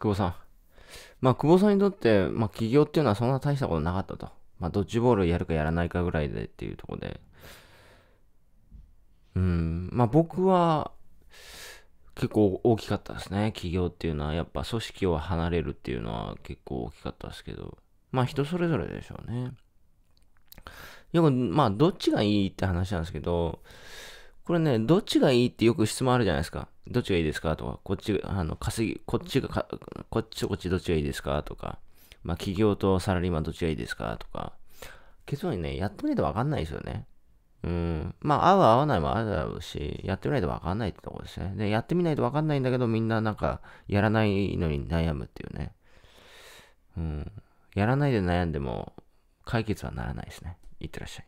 久保さん。まあ、久保さんにとって、まあ、起業っていうのはそんな大したことなかったと。まあ、ドッジボールやるかやらないかぐらいでっていうとこで。うん、まあ、僕は、結構大きかったですね。起業っていうのは、やっぱ組織を離れるっていうのは結構大きかったですけど、まあ人それぞれでしょうね。よく、まあどっちがいいって話なんですけど、これね、どっちがいいってよく質問あるじゃないですか。どっちがいいですかとか、こっち、あの、稼ぎ、こっちがか、こっちとこっちどっちがいいですかとか、まあ、企業とサラリーマンどっちがいいですかとか。結論にね、やってみないとわかんないですよね。うん。まあ、合う合わないもあるだろうし、やってみないとわかんないってとこですね。で、やってみないとわかんないんだけど、みんななんか、やらないのに悩むっていうね。うん。やらないで悩んでも、解決はならないですね。いってらっしゃい。